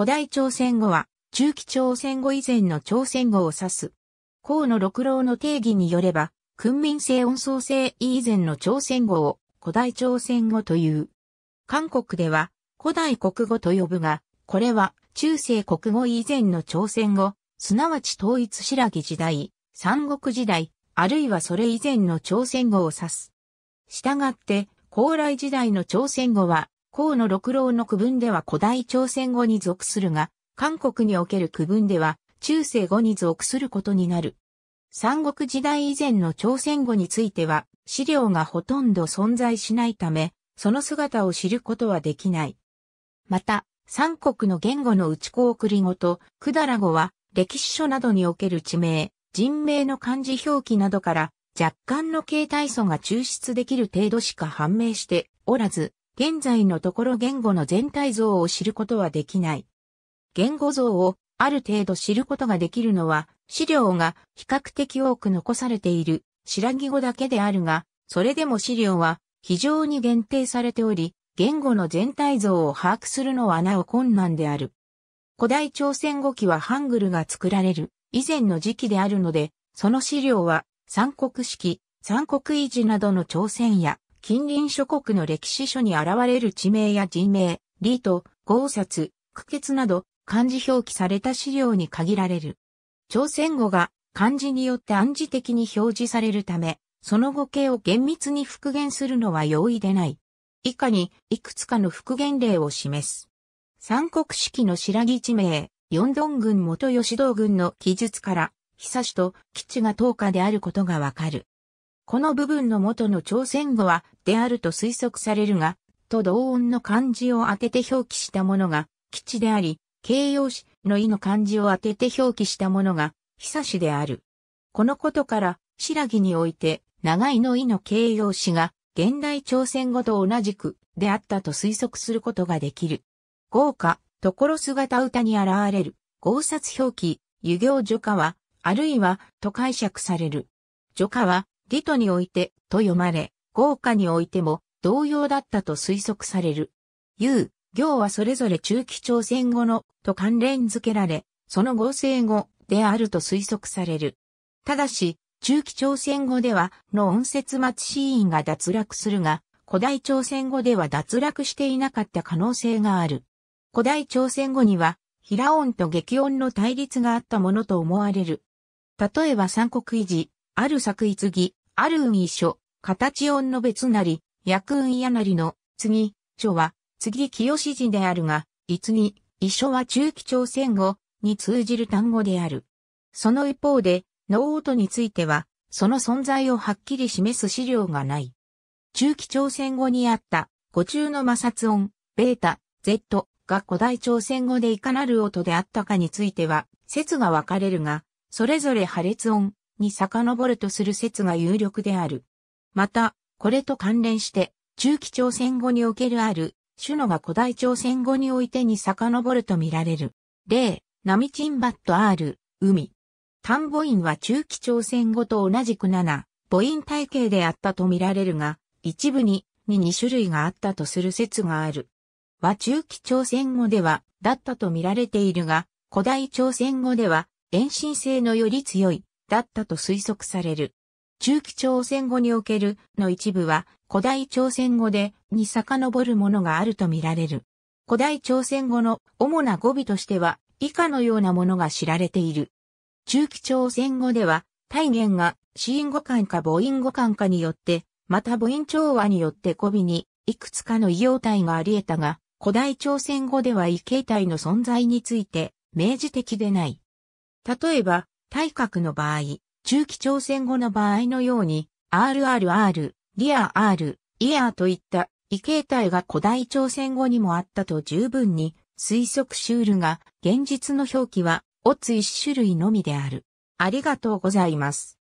古代朝鮮語は、中期朝鮮語以前の朝鮮語を指す。河野六郎の定義によれば、訓民性音創性以前の朝鮮語を古代朝鮮語という。韓国では古代国語と呼ぶが、これは中世国語以前の朝鮮語、すなわち統一白木時代、三国時代、あるいはそれ以前の朝鮮語を指す。したがって、高麗時代の朝鮮語は河野六郎の区分では古代朝鮮語に属するが、韓国における区分では中世語に属することになる。三国時代以前の朝鮮語については資料がほとんど存在しないため、その姿を知ることはできない。また、三国の言語の内子送り語と、くだら語は、歴史書などにおける地名、人名の漢字表記などから、若干の形態素が抽出できる程度しか判明しておらず、現在のところ言語の全体像を知ることはできない。言語像をある程度知ることができるのは、資料が比較的多く残されている白木語だけであるが、それでも資料は非常に限定されており、言語の全体像を把握するのはなお困難である。古代朝鮮語記はハングルが作られる以前の時期であるので、その資料は三国式、三国維持などの朝鮮や近隣諸国の歴史書に現れる地名や人名、リート、豪札、区決など、漢字表記された資料に限られる。朝鮮語が漢字によって暗示的に表示されるため、その語形を厳密に復元するのは容易でない。以下に、いくつかの復元例を示す。三国式の白木地名、四ド軍元吉道軍の記述から、久しと基地が東下であることがわかる。この部分の元の朝鮮語はであると推測されるが、と同音の漢字を当てて表記したものが、基地であり、形容詞の意の漢字を当てて表記したものが、久しである。このことから、白木において、長いの意の形容詞が、現代朝鮮語と同じく、であったと推測することができる。豪華、ところ姿歌に現れる、豪殺表記、湯行除歌は、あるいは、と解釈される。除歌は、リトにおいてと読まれ、豪華においても同様だったと推測される。U、行はそれぞれ中期朝鮮語のと関連付けられ、その合成語であると推測される。ただし、中期朝鮮語ではの音節末シーンが脱落するが、古代朝鮮語では脱落していなかった可能性がある。古代朝鮮語には、平音と激音の対立があったものと思われる。例えば三国維持、ある作一義、あるん一書、形音の別なり、役運やなりの、次、書は、次清志寺であるが、つに、遺書は中期朝鮮語に通じる単語である。その一方で、脳音については、その存在をはっきり示す資料がない。中期朝鮮語にあった、語中の摩擦音、ベータ、Z が古代朝鮮語でいかなる音であったかについては、説が分かれるが、それぞれ破裂音、に遡るとする説が有力である。また、これと関連して、中期朝鮮語におけるある、種のが古代朝鮮語においてに遡ると見られる。例、ナミチンバット R、海。単母音は中期朝鮮語と同じく7、母音体系であったと見られるが、一部に、に2種類があったとする説がある。和中期朝鮮語では、だったと見られているが、古代朝鮮語では、遠心性のより強い、だったと推測される。中期朝鮮語におけるの一部は古代朝鮮語でに遡るものがあるとみられる。古代朝鮮語の主な語尾としては以下のようなものが知られている。中期朝鮮語では体言が子音語感か母音語感かによって、また母音調和によって語尾にいくつかの異様体があり得たが、古代朝鮮語では異形態の存在について明示的でない。例えば、体格の場合、中期挑戦後の場合のように、RRR、リア R、イヤーといった異形態が古代朝鮮語にもあったと十分に推測しうるが、現実の表記は、オツ一種類のみである。ありがとうございます。